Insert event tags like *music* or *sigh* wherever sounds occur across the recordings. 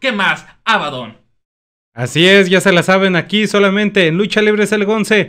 ¿Qué más? Abadón. Así es, ya se la saben aquí solamente en Lucha Libre es el Gonce.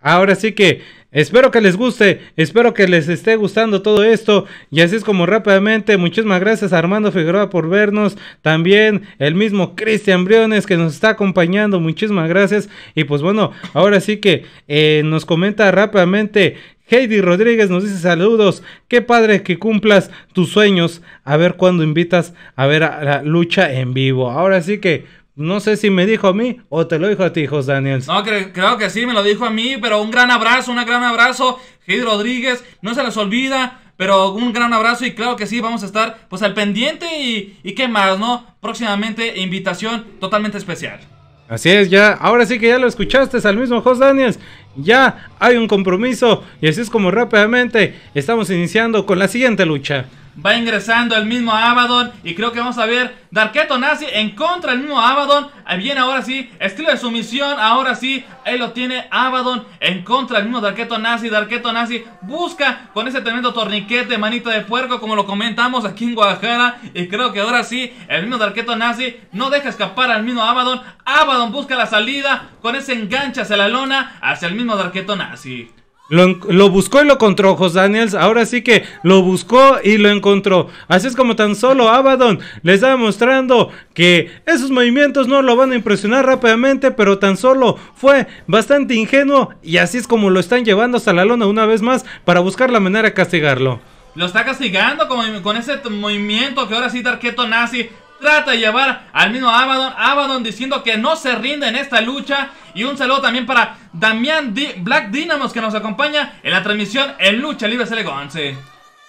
Ahora sí que espero que les guste, espero que les esté gustando todo esto. Y así es como rápidamente, muchísimas gracias a Armando Figueroa por vernos. También el mismo Cristian Briones que nos está acompañando, muchísimas gracias. Y pues bueno, ahora sí que eh, nos comenta rápidamente Heidi Rodríguez nos dice saludos. Qué padre que cumplas tus sueños. A ver cuándo invitas a ver a la lucha en vivo. Ahora sí que no sé si me dijo a mí o te lo dijo a ti, José Daniel. No, creo que sí, me lo dijo a mí, pero un gran abrazo, un gran abrazo. Heidi Rodríguez, no se les olvida. Pero un gran abrazo y claro que sí, vamos a estar pues al pendiente y, y qué más, ¿no? Próximamente invitación totalmente especial. Así es, ya, ahora sí que ya lo escuchaste al mismo Jos Daniels. Ya hay un compromiso y así es como rápidamente estamos iniciando con la siguiente lucha va ingresando el mismo Abaddon. Y creo que vamos a ver Darketo Nazi en contra del mismo Abaddon. Bien, ahora sí, estilo de misión, Ahora sí, ahí lo tiene Abaddon en contra del mismo Darketo Nazi. Darketo Nazi busca con ese tremendo torniquete, manita de puerco, como lo comentamos aquí en Guadalajara. Y creo que ahora sí, el mismo Darketo Nazi no deja escapar al mismo Abaddon. Abaddon busca la salida con ese enganche hacia la lona, hacia el mismo Darketo Nazi. Lo, buscó y lo encontró, José Daniels. Ahora sí que lo buscó y lo encontró. Así es como tan solo Abaddon les está demostrando que esos movimientos no lo van a impresionar rápidamente, pero tan solo fue bastante ingenuo y así es como lo están llevando hasta la lona una vez más para buscar la manera de castigarlo. Lo está castigando con, con ese movimiento que ahora sí tarqueto Nazi trata de llevar al mismo Abaddon. Abaddon diciendo que no se rinde en esta lucha. Y un saludo también para Damián Black Dynamos que nos acompaña en la transmisión en Lucha Libre Selegonce.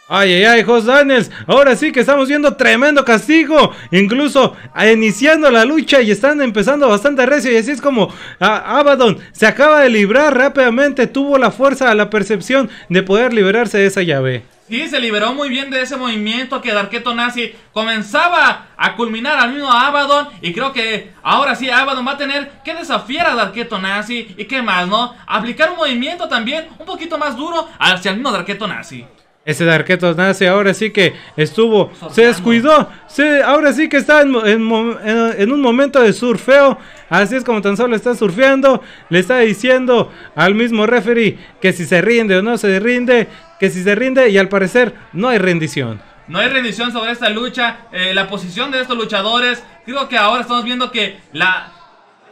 Ay, ay, ay, Jos Daniels. Ahora sí que estamos viendo tremendo castigo. Incluso iniciando la lucha y están empezando bastante recio. Y así es como ah, Abaddon se acaba de librar rápidamente. Tuvo la fuerza, la percepción de poder liberarse de esa llave. Sí, se liberó muy bien de ese movimiento que Darketo Nazi comenzaba a culminar al mismo Abaddon. Y creo que ahora sí Abaddon va a tener que desafiar a Darketo Nazi. Y qué más, ¿no? Aplicar un movimiento también un poquito más duro hacia el mismo Darketo Nazi. Ese Darketo Nazi ahora sí que estuvo, se descuidó, se, ahora sí que está en, en, un momento de surfeo. Así es como tan solo está surfeando, le está diciendo al mismo referee que si se rinde o no se rinde, que si se rinde y al parecer no hay rendición. No hay rendición sobre esta lucha, eh, la posición de estos luchadores. Creo que ahora estamos viendo que la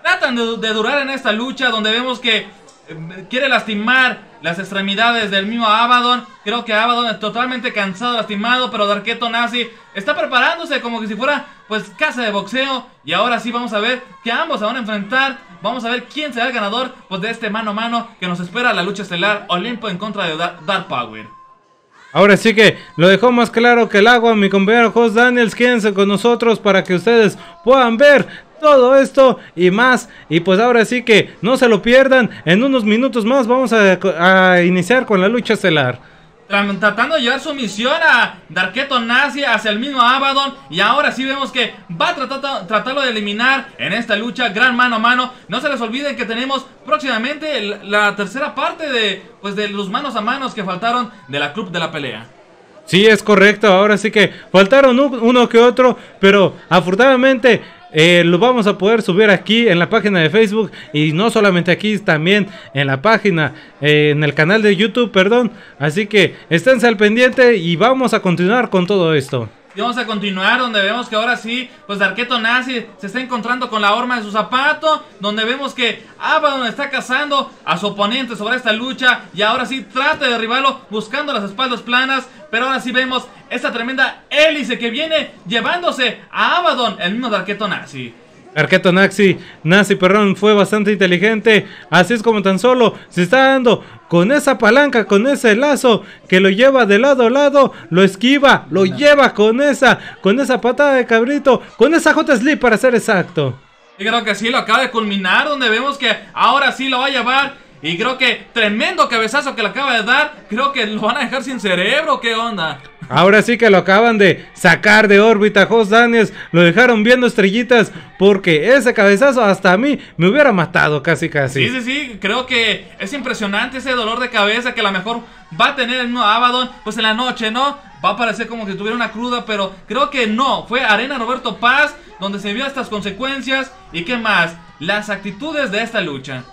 tratan de durar en esta lucha donde vemos que quiere lastimar las extremidades del mismo Abaddon. Creo que Abaddon es totalmente cansado, lastimado, pero Darketo Nazi está preparándose como que si fuera pues casa de boxeo. Y ahora sí vamos a ver que ambos se van a enfrentar. Vamos a ver quién será el ganador pues, de este mano a mano que nos espera la lucha estelar Olimpo en contra de Dark Power. Ahora sí que lo dejó más claro que el agua mi compañero Jos Daniels. Quédense con nosotros para que ustedes puedan ver todo esto y más. Y pues ahora sí que no se lo pierdan. En unos minutos más vamos a, iniciar con la lucha estelar tratando de llevar su misión a Darketo Nazi hacia el mismo Abaddon y ahora sí vemos que va a tratar, tratarlo de eliminar en esta lucha gran mano a mano, no se les olvide que tenemos próximamente la tercera parte de, pues, de los manos a manos que faltaron de la club de la pelea Sí, es correcto, ahora sí que faltaron uno que otro, pero afortunadamente eh, lo vamos a poder subir aquí en la página de Facebook y no solamente aquí, también en la página, eh, en el canal de YouTube, perdón. Así que esténse al pendiente y vamos a continuar con todo esto. Y vamos a continuar donde vemos que ahora sí, pues Darqueto Nazi se está encontrando con la horma de su zapato. Donde vemos que Abaddon está cazando a su oponente sobre esta lucha. Y ahora sí trata de derribarlo buscando las espaldas planas. Pero ahora sí vemos esta tremenda hélice que viene llevándose a Abaddon, el mismo Darqueto Nazi. Arqueto Naxi, Nazi, Perrón fue bastante inteligente. Así es como tan solo se está dando con esa palanca, con ese lazo que lo lleva de lado a lado, lo esquiva, lo lleva con esa, con esa patada de cabrito, con esa J Slip para ser exacto. Y creo que sí, lo acaba de culminar, donde vemos que ahora sí lo va a llevar y creo que tremendo cabezazo que le acaba de dar. Creo que lo van a dejar sin cerebro. ¿Qué onda? Ahora sí que lo acaban de sacar de órbita, Jos Daniels. Lo dejaron viendo estrellitas porque ese cabezazo hasta a mí me hubiera matado casi casi. Sí, sí, sí. Creo que es impresionante ese dolor de cabeza que a lo mejor va a tener el nuevo Abaddon. Pues en la noche, ¿no? Va a parecer como que tuviera una cruda, pero creo que no. Fue Arena Roberto Paz donde se vio estas consecuencias. ¿Y qué más? Las actitudes de esta lucha.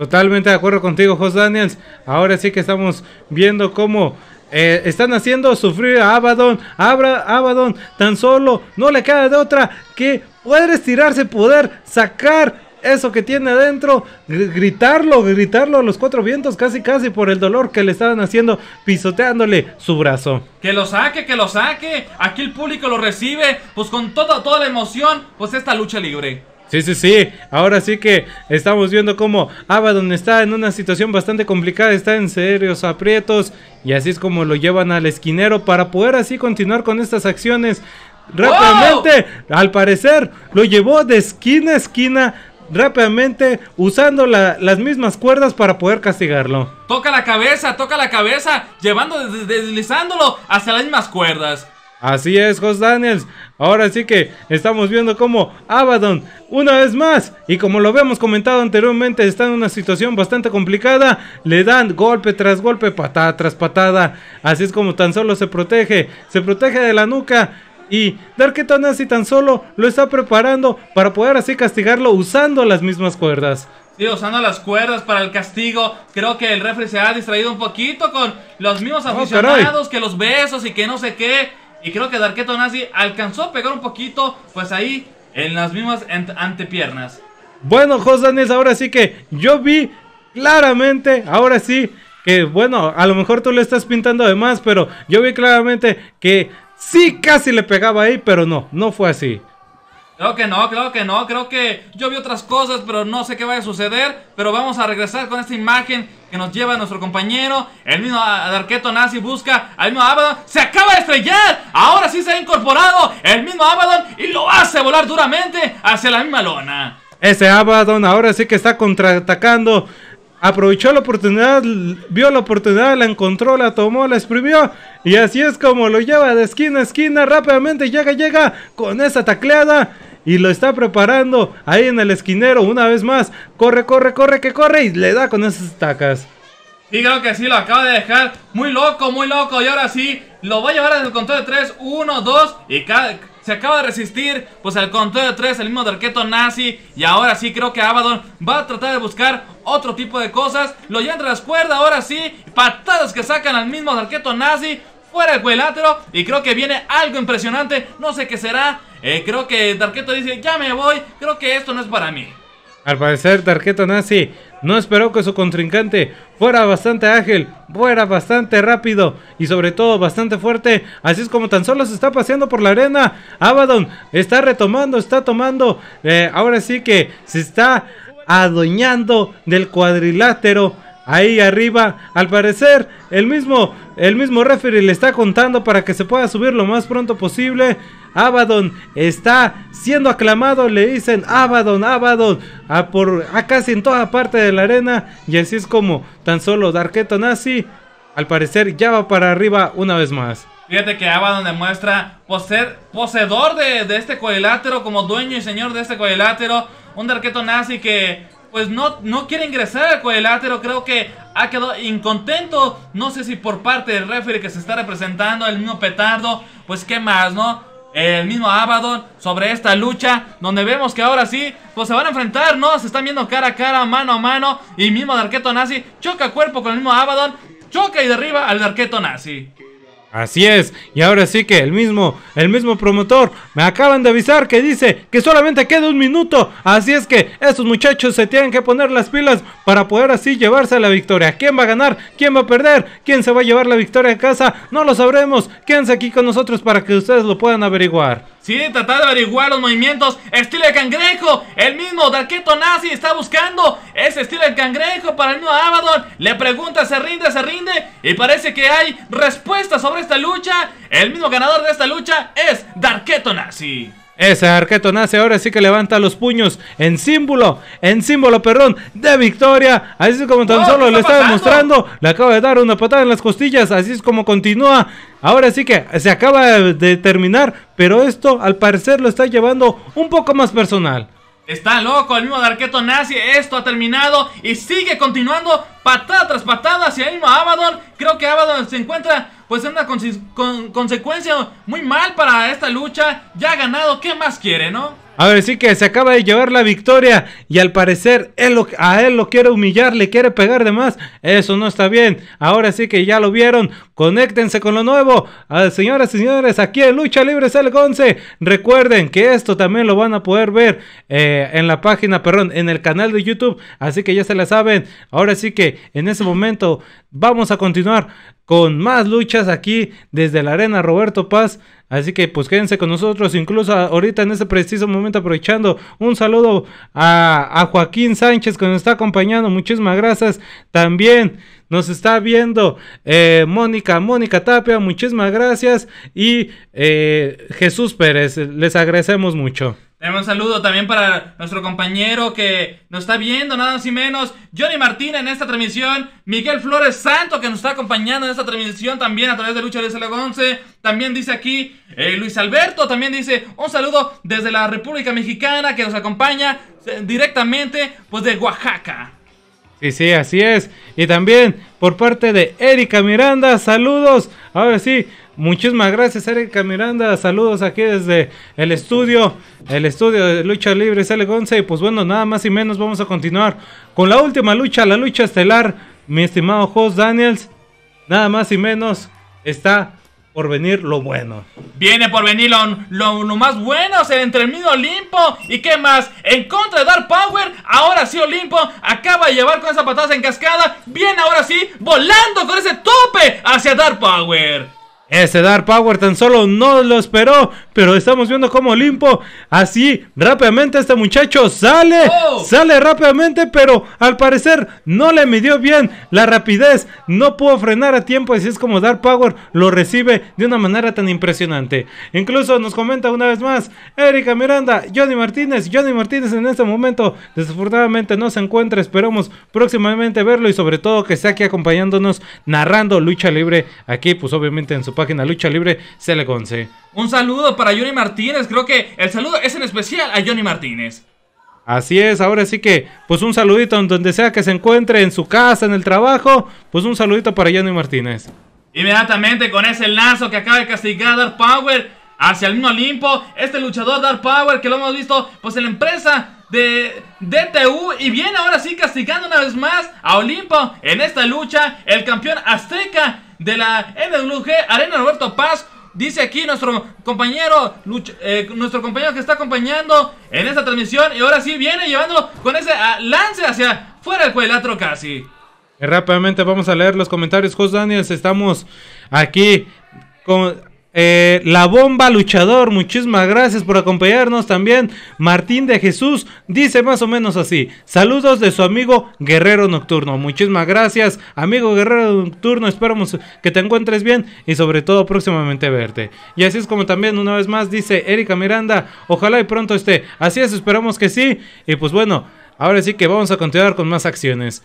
Totalmente de acuerdo contigo, Jos Daniels. Ahora sí que estamos viendo cómo eh, están haciendo sufrir a Abaddon. Abra, Abaddon tan solo no le queda de otra que poder estirarse, poder sacar eso que tiene adentro, gritarlo, gritarlo a los cuatro vientos, casi casi por el dolor que le estaban haciendo, pisoteándole su brazo. Que lo saque, que lo saque. Aquí el público lo recibe, pues con toda, toda la emoción, pues esta lucha libre. Sí, sí, sí. Ahora sí que estamos viendo cómo Abaddon está en una situación bastante complicada, está en serios aprietos y así es como lo llevan al esquinero para poder así continuar con estas acciones. Rápidamente, al parecer, lo llevó de esquina a esquina rápidamente usando las mismas cuerdas para poder castigarlo. Toca la cabeza, toca la cabeza, llevando, deslizándolo hacia las mismas cuerdas. Así es, Jos Daniels. Ahora sí que estamos viendo cómo Abaddon, una vez más, y como lo habíamos comentado anteriormente, está en una situación bastante complicada. Le dan golpe tras golpe, patada tras patada. Así es como tan solo se protege. Se protege de la nuca. Y Dark así tan solo lo está preparando para poder así castigarlo usando las mismas cuerdas. Sí, usando las cuerdas para el castigo. Creo que el refri se ha distraído un poquito con los mismos oh, aficionados, que los besos y que no sé qué. Y creo que Darketo Nazi alcanzó a pegar un poquito, pues ahí, en las mismas antepiernas. Bueno, Danes, ahora sí que yo vi claramente, ahora sí, que bueno, a lo mejor tú le estás pintando Además, pero yo vi claramente que sí casi le pegaba ahí, pero no, no fue así. Creo que no, creo que no, creo que yo vi otras cosas, pero no sé qué vaya a suceder. Pero vamos a regresar con esta imagen que nos lleva nuestro compañero. El mismo Arqueto Nazi busca al mismo Abaddon. ¡Se acaba de estrellar! Ahora sí se ha incorporado el mismo Abaddon y lo hace volar duramente hacia la misma lona. Ese Abaddon ahora sí que está contraatacando. Aprovechó la oportunidad, vio la oportunidad, la encontró, la tomó, la exprimió. Y así es como lo lleva de esquina a esquina. Rápidamente llega, llega con esa tacleada y lo está preparando ahí en el esquinero una vez más. Corre, corre, corre, que corre y le da con esas estacas. Y creo que sí, lo acaba de dejar muy loco, muy loco. Y ahora sí, lo va a llevar el control de 3, 1, 2. Y se acaba de resistir, pues al conteo de 3, el mismo arqueto Nazi. Y ahora sí, creo que Abaddon va a tratar de buscar otro tipo de cosas. Lo lleva entre las cuerdas, ahora sí. Patadas que sacan al mismo arqueto Nazi fuera el cuadrilátero y creo que viene algo impresionante, no sé qué será. Eh, creo que Tarqueto dice, ya me voy, creo que esto no es para mí. Al parecer, Tarqueto Nazi no esperó que su contrincante fuera bastante ágil, fuera bastante rápido y sobre todo bastante fuerte. Así es como tan solo se está paseando por la arena. Abaddon está retomando, está tomando. Eh, ahora sí que se está adueñando del cuadrilátero. Ahí arriba, al parecer, el mismo, el mismo referee le está contando para que se pueda subir lo más pronto posible. Abaddon está siendo aclamado, le dicen Abaddon, Abaddon, a, por, casi en toda parte de la arena. Y así es como tan solo Darketo Nazi, al parecer, ya va para arriba una vez más. Fíjate que Abaddon demuestra ser poseedor de, este cuadrilátero, como dueño y señor de este cuadrilátero. Un Darketo Nazi que pues no, no quiere ingresar al pues, cuadrilátero. Creo que ha quedado incontento. No sé si por parte del referee que se está representando, el mismo petardo. Pues qué más, ¿no? El mismo Abaddon sobre esta lucha Donde vemos que ahora sí Pues se van a enfrentar, ¿no? Se están viendo cara a cara, mano a mano Y mismo Darketo Nazi choca cuerpo con el mismo Abaddon Choca y derriba al Darketo Nazi Así es, y ahora sí que el mismo, el mismo promotor me acaban de avisar que dice que solamente queda un minuto, así es que esos muchachos se tienen que poner las pilas para poder así llevarse la victoria. ¿Quién va a ganar? ¿Quién va a perder? ¿Quién se va a llevar la victoria a casa? No lo sabremos, quédense aquí con nosotros para que ustedes lo puedan averiguar. Sí, tratar de averiguar los movimientos Estilo de cangrejo El mismo Darketo Nazi está buscando Ese estilo de cangrejo para el nuevo Abaddon Le pregunta, se rinde, se rinde Y parece que hay respuesta sobre esta lucha El mismo ganador de esta lucha es Darketo Nazi ese Arqueto nace ahora sí que levanta los puños en símbolo, en símbolo, perdón, de victoria. Así es como tan solo le está demostrando. Le acaba de dar una patada en las costillas. Así es como continúa. Ahora sí que se acaba de terminar. Pero esto al parecer lo está llevando un poco más personal. Está loco, el mismo arqueto Nazi, esto ha terminado y sigue continuando patada tras patada hacia el mismo Abaddon. Creo que Abaddon se encuentra pues es una consecuencia muy mal para esta lucha. Ya ha ganado, ¿qué más quiere, no? A ver, sí que se acaba de llevar la victoria y al parecer a él lo quiere humillar, le quiere pegar de más. Eso no está bien. Ahora sí que ya lo vieron. Conéctense con lo nuevo. Ah, señoras y señores, aquí en Lucha Libre el 11. Recuerden que esto también lo van a poder ver eh, en la página, perdón, en el canal de YouTube. Así que ya se la saben. Ahora sí que en ese momento vamos a continuar con más luchas aquí desde la arena Roberto Paz. Así que pues quédense con nosotros, incluso ahorita en este preciso momento aprovechando un saludo a, Joaquín Sánchez que nos está acompañando, muchísimas gracias. También nos está viendo eh, Mónica, Mónica Tapia, muchísimas gracias. Y eh, Jesús Pérez, les agradecemos mucho un saludo también para nuestro compañero que nos está viendo, nada más y menos, Johnny Martín en esta transmisión, Miguel Flores Santo que nos está acompañando en esta transmisión también a través de Lucha de 11 también dice aquí eh, Luis Alberto, también dice un saludo desde la República Mexicana que nos acompaña eh, directamente pues de Oaxaca. Sí, sí, así es. Y también por parte de Erika Miranda, saludos. a ver sí, Muchísimas gracias, Erika Miranda. Saludos aquí desde el estudio, el estudio de Lucha Libre CL11. Y pues bueno, nada más y menos vamos a continuar con la última lucha, la lucha estelar. Mi estimado Host Daniels, nada más y menos está por venir lo bueno. Viene por venir lo, más bueno, se entre el Olimpo. ¿Y qué más? En contra de Dark Power, ahora sí Olimpo acaba de llevar con esa patada en cascada. Viene ahora sí volando con ese tope hacia Dark Power. Ese Dark Power tan solo no lo esperó, pero estamos viendo cómo limpo así rápidamente este muchacho sale, oh. sale rápidamente, pero al parecer no le midió bien la rapidez, no pudo frenar a tiempo, así es como Dark Power lo recibe de una manera tan impresionante. Incluso nos comenta una vez más Erika Miranda, Johnny Martínez, Johnny Martínez en este momento desafortunadamente no se encuentra, esperamos próximamente verlo y sobre todo que esté aquí acompañándonos narrando lucha libre aquí pues obviamente en su página Lucha Libre concede Un saludo para Johnny Martínez, creo que el saludo es en especial a Johnny Martínez. Así es, ahora sí que, pues un saludito en donde sea que se encuentre, en su casa, en el trabajo, pues un saludito para Johnny Martínez. Inmediatamente con ese lazo que acaba de castigar Dark Power hacia el mismo Olimpo, este luchador Dark Power que lo hemos visto pues en la empresa de DTU y viene ahora sí castigando una vez más a Olimpo en esta lucha el campeón azteca de la NWG Arena Roberto Paz. Dice aquí nuestro compañero eh, Nuestro compañero que está acompañando En esta transmisión Y ahora sí viene llevándolo con ese ah, lance hacia Fuera el cuelatro casi eh, Rápidamente vamos a leer los comentarios José Daniels, estamos aquí con, eh, la bomba luchador, muchísimas gracias por acompañarnos también. Martín de Jesús dice más o menos así. Saludos de su amigo Guerrero Nocturno. Muchísimas gracias, amigo Guerrero Nocturno. Esperamos que te encuentres bien y sobre todo próximamente verte. Y así es como también una vez más dice Erika Miranda. Ojalá y pronto esté. Así es, esperamos que sí. Y pues bueno, ahora sí que vamos a continuar con más acciones.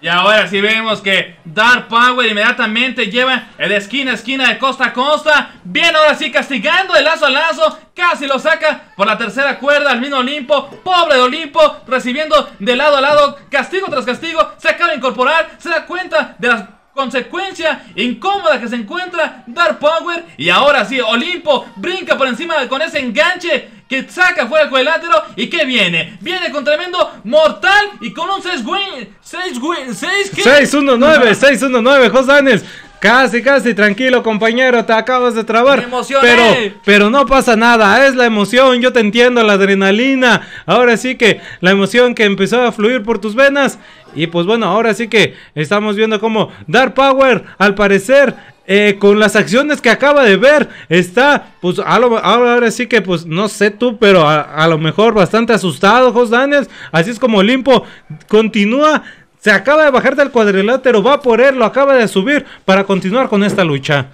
Y ahora sí vemos que Dark Power inmediatamente lleva el esquina a esquina de costa a costa. Bien, ahora sí castigando de lazo a lazo. Casi lo saca por la tercera cuerda al mismo Olimpo. Pobre de Olimpo recibiendo de lado a lado castigo tras castigo. Se acaba de incorporar. Se da cuenta de las consecuencia incómoda que se encuentra Dark Power. Y ahora sí, Olimpo brinca por encima con ese enganche que saca fuera el cuadrilátero y que viene. Viene con tremendo mortal y con un 6 win. 6 win. 6 1 619, 619, Josanes. Casi, casi, tranquilo compañero, te acabas de trabar. Pero, pero no pasa nada, es la emoción, yo te entiendo, la adrenalina. Ahora sí que la emoción que empezó a fluir por tus venas. Y pues bueno, ahora sí que estamos viendo cómo Dar Power, al parecer, eh, con las acciones que acaba de ver, está, pues a ahora sí que, pues no sé tú, pero a, lo mejor bastante asustado, Jos Daniels. Así es como Olimpo continúa. Se acaba de bajar del cuadrilátero, va por él, lo acaba de subir para continuar con esta lucha.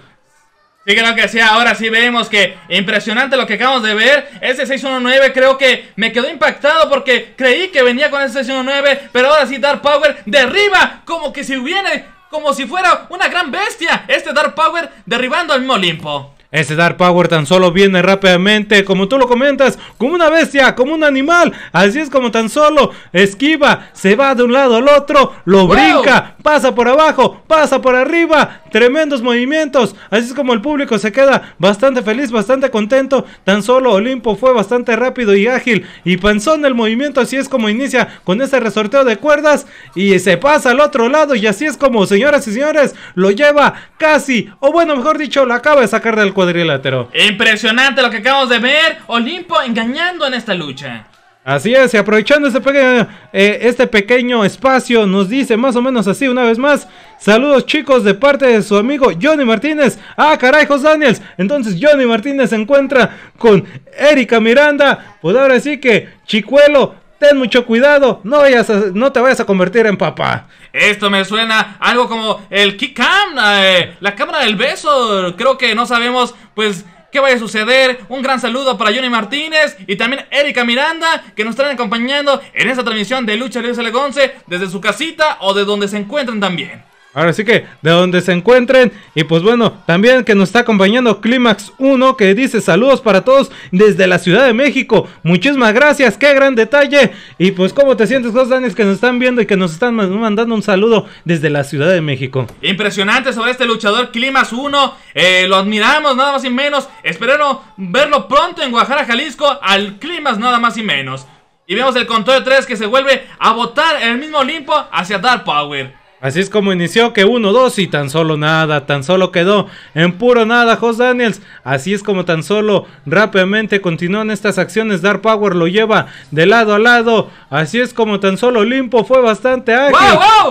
Sí, creo que sí, ahora sí vemos que impresionante lo que acabamos de ver. Ese 619 creo que me quedó impactado porque creí que venía con ese 619, pero ahora sí Dark Power derriba como que si hubiera como si fuera una gran bestia este Dark Power derribando al mismo Olimpo. Ese Dark Power tan solo viene rápidamente, como tú lo comentas, como una bestia, como un animal. Así es como tan solo esquiva, se va de un lado al otro, lo brinca, pasa por abajo, pasa por arriba. Tremendos movimientos. Así es como el público se queda bastante feliz, bastante contento. Tan solo Olimpo fue bastante rápido y ágil. Y pensó en el movimiento, así es como inicia con ese resorteo de cuerdas. Y se pasa al otro lado. Y así es como, señoras y señores, lo lleva casi, o bueno, mejor dicho, lo acaba de sacar del cuerpo. Impresionante lo que acabamos de ver, Olimpo engañando en esta lucha. Así es, y aprovechando este, eh, este pequeño, espacio, nos dice más o menos así una vez más. Saludos chicos de parte de su amigo Johnny Martínez. Ah, carajos Daniels. Entonces Johnny Martínez se encuentra con Erika Miranda. Pues ahora sí que, chicuelo, ten mucho cuidado, no, vayas no te vayas a convertir en papá. Esto me suena algo como el kick eh, la cámara del beso. Creo que no sabemos, pues, qué vaya a suceder. Un gran saludo para Johnny Martínez y también Erika Miranda que nos están acompañando en esta transmisión de Lucha l 11 desde su casita o de donde se encuentran también. Ahora sí que, de donde se encuentren. Y pues bueno, también que nos está acompañando climax 1, que dice saludos para todos desde la Ciudad de México. Muchísimas gracias, qué gran detalle. Y pues, ¿cómo te sientes, los danes que nos están viendo y que nos están mandando un saludo desde la Ciudad de México? Impresionante sobre este luchador climax 1. Eh, lo admiramos, nada más y menos. esperemos verlo pronto en Guajara, Jalisco, al Climax, nada más y menos. Y vemos el Control de 3 que se vuelve a votar en el mismo Olimpo hacia Dark Power. Así es como inició que 1-2 y tan solo nada, tan solo quedó en puro nada Jos Daniels. Así es como tan solo rápidamente continúan estas acciones. Dar Power lo lleva de lado a lado. Así es como tan solo Limpo fue bastante ágil.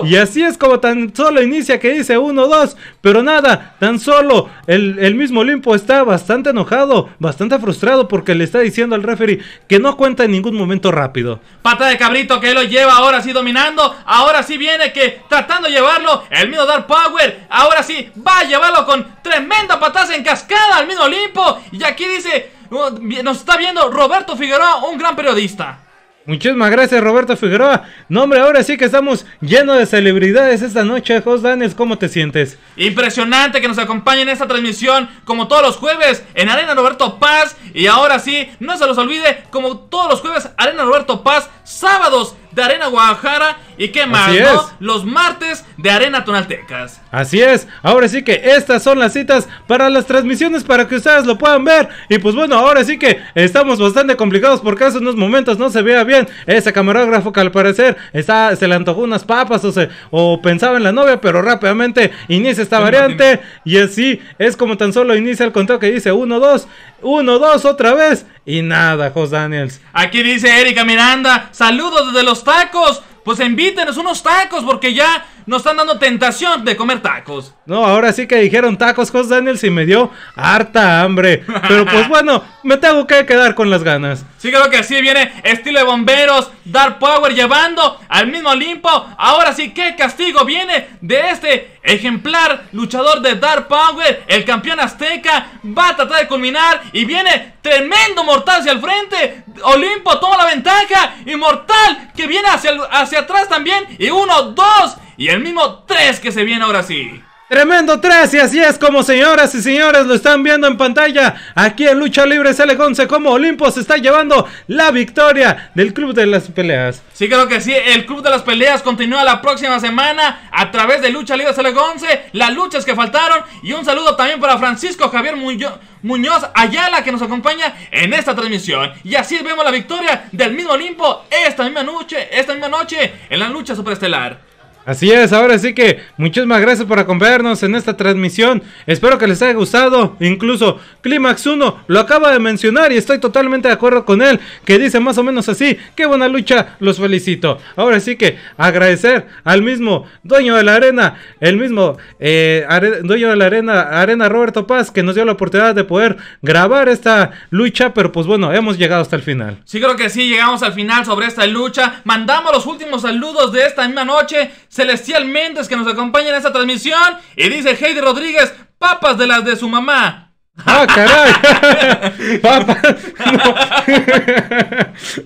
Y así es como tan solo inicia que dice 1-2. Pero nada, tan solo el, el, mismo limpo está bastante enojado, bastante frustrado porque le está diciendo al referee que no cuenta en ningún momento rápido. Pata de cabrito que lo lleva ahora sí dominando. Ahora sí viene que tratando llevarlo. El mismo Dark Power. Ahora sí, va a llevarlo con tremenda patada en cascada al mismo Olimpo. Y aquí dice, oh, nos está viendo Roberto Figueroa, un gran periodista. Muchísimas gracias Roberto Figueroa. Nombre, ahora sí que estamos llenos de celebridades esta noche. Jos Daniels, ¿cómo te sientes? Impresionante que nos acompañen en esta transmisión, como todos los jueves, en Arena Roberto Paz. Y ahora sí, no se los olvide, como todos los jueves, Arena Roberto Paz, sábados de Arena Guadalajara ¿Y qué más, Los martes de Arena Tonaltecas. Así es. Ahora sí que estas son las citas para las transmisiones para que ustedes lo puedan ver. Y pues bueno, ahora sí que estamos bastante complicados porque hace unos momentos no se veía bien ese camarógrafo que al parecer está, se le antojó unas papas o, o pensaba en la novia, pero rápidamente inicia esta variante. Y así es como tan solo inicia el conteo que dice 1-2, 1-2 otra vez. Y nada, Jos Daniels. Aquí dice Erika Miranda, saludos desde los tacos pues invítenos unos tacos porque ya nos están dando tentación de comer tacos. No, ahora sí que dijeron tacos, José Daniels, y me dio harta hambre. Pero pues *laughs* bueno, me tengo que quedar con las ganas. Sí, creo que sí, viene estilo de bomberos, Dark Power llevando al mismo Olimpo. Ahora sí, ¿qué castigo viene de este ejemplar luchador de Dark Power? El campeón azteca va a tratar de culminar y viene tremendo Mortal hacia el frente. Olimpo toma la ventaja y Mortal que viene hacia, hacia atrás también. Y uno, dos y el mismo 3 que se viene ahora sí. Tremendo 3 y así es como señoras y señores lo están viendo en pantalla. Aquí en Lucha Libre cl 11 como Olimpo se está llevando la victoria del Club de las Peleas. Sí, creo que sí. El Club de las Peleas continúa la próxima semana a través de Lucha Libre cl 11 Las luchas que faltaron. Y un saludo también para Francisco Javier Muñoz. Muñoz Ayala que nos acompaña en esta transmisión. Y así vemos la victoria del mismo Olimpo esta misma noche, esta misma noche en la lucha superestelar. Así es, ahora sí que Muchísimas gracias por acompañarnos en esta transmisión. Espero que les haya gustado. Incluso Clímax 1 lo acaba de mencionar y estoy totalmente de acuerdo con él, que dice más o menos así, qué buena lucha, los felicito. Ahora sí que agradecer al mismo dueño de la arena, el mismo eh, dueño de la arena, Arena Roberto Paz, que nos dio la oportunidad de poder grabar esta lucha, pero pues bueno, hemos llegado hasta el final. Sí, creo que sí, llegamos al final sobre esta lucha. Mandamos los últimos saludos de esta misma noche. Celestial Méndez que nos acompaña en esta transmisión. Y dice Heidi Rodríguez, papas de las de su mamá. ¡Ah, caray! *laughs* Papas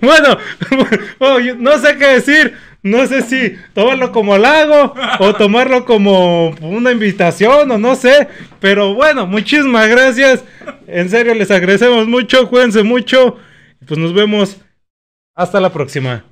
*laughs* bueno, oh, no sé qué decir. No sé si tomarlo como halago o tomarlo como una invitación o no sé. Pero bueno, muchísimas gracias. En serio, les agradecemos mucho. Cuídense mucho. Pues nos vemos. Hasta la próxima.